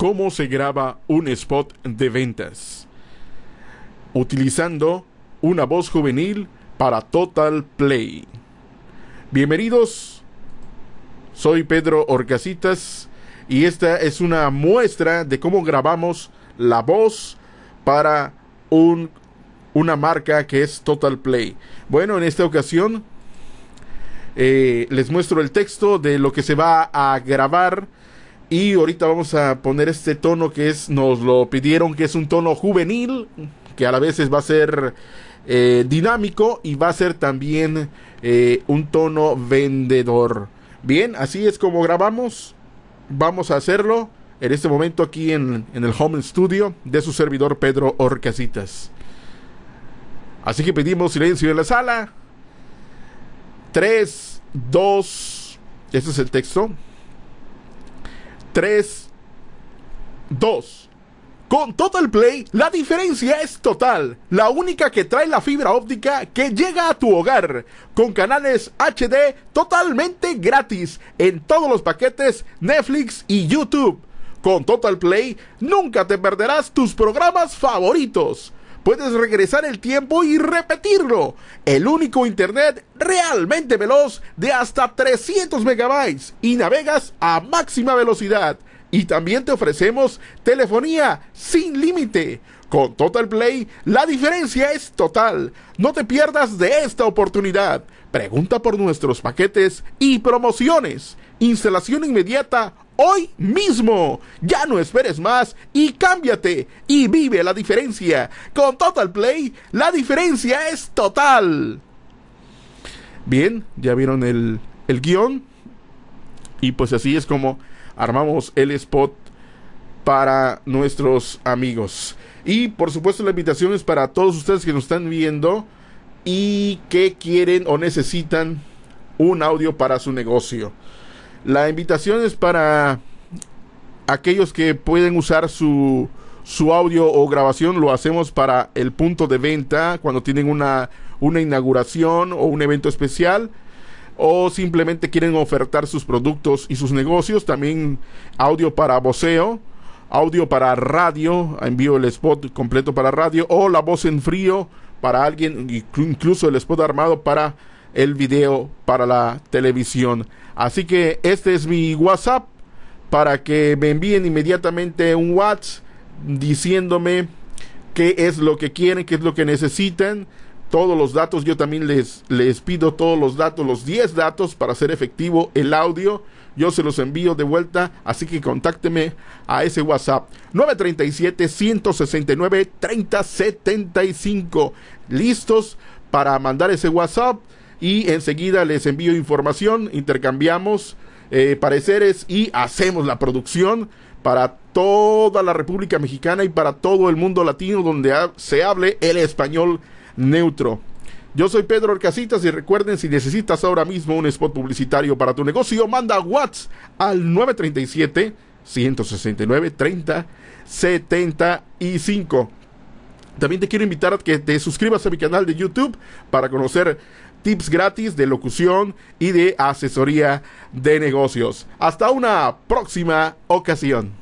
cómo se graba un spot de ventas. Utilizando una voz juvenil para Total Play. Bienvenidos, soy Pedro Orcasitas y esta es una muestra de cómo grabamos la voz para un, una marca que es Total Play. Bueno, en esta ocasión eh, les muestro el texto de lo que se va a grabar y ahorita vamos a poner este tono que es, nos lo pidieron, que es un tono juvenil, que a la vez va a ser eh, dinámico y va a ser también eh, un tono vendedor. Bien, así es como grabamos. Vamos a hacerlo en este momento aquí en, en el home studio de su servidor Pedro Orcasitas. Así que pedimos silencio en la sala. 3, 2, este es el texto. 3, 2. Con Total Play, la diferencia es total. La única que trae la fibra óptica que llega a tu hogar. Con canales HD totalmente gratis en todos los paquetes Netflix y YouTube. Con Total Play, nunca te perderás tus programas favoritos. Puedes regresar el tiempo y repetirlo. El único internet realmente veloz de hasta 300 megabytes y navegas a máxima velocidad. Y también te ofrecemos telefonía sin límite. Con Total Play, la diferencia es total. No te pierdas de esta oportunidad. Pregunta por nuestros paquetes y promociones. Instalación inmediata hoy mismo. Ya no esperes más y cámbiate y vive la diferencia. Con Total Play, la diferencia es total. Bien, ya vieron el, el guión. Y pues así es como armamos el spot para nuestros amigos. Y por supuesto la invitación es para todos ustedes que nos están viendo y que quieren o necesitan un audio para su negocio. La invitación es para aquellos que pueden usar su, su audio o grabación, lo hacemos para el punto de venta, cuando tienen una, una inauguración o un evento especial o simplemente quieren ofertar sus productos y sus negocios, también audio para voceo, audio para radio, envío el spot completo para radio o la voz en frío para alguien, incluso el spot armado para el video, para la televisión. Así que este es mi WhatsApp para que me envíen inmediatamente un WhatsApp diciéndome qué es lo que quieren, qué es lo que necesitan. Todos los datos, yo también les, les pido todos los datos, los 10 datos para hacer efectivo el audio. Yo se los envío de vuelta, así que contácteme a ese WhatsApp 937-169-3075. ¿Listos para mandar ese WhatsApp? y enseguida les envío información, intercambiamos eh, pareceres y hacemos la producción para toda la República Mexicana y para todo el mundo latino donde se hable el español neutro. Yo soy Pedro Orcasitas y recuerden si necesitas ahora mismo un spot publicitario para tu negocio, manda WhatsApp al 937 169 30 75. También te quiero invitar a que te suscribas a mi canal de YouTube para conocer tips gratis de locución y de asesoría de negocios. Hasta una próxima ocasión.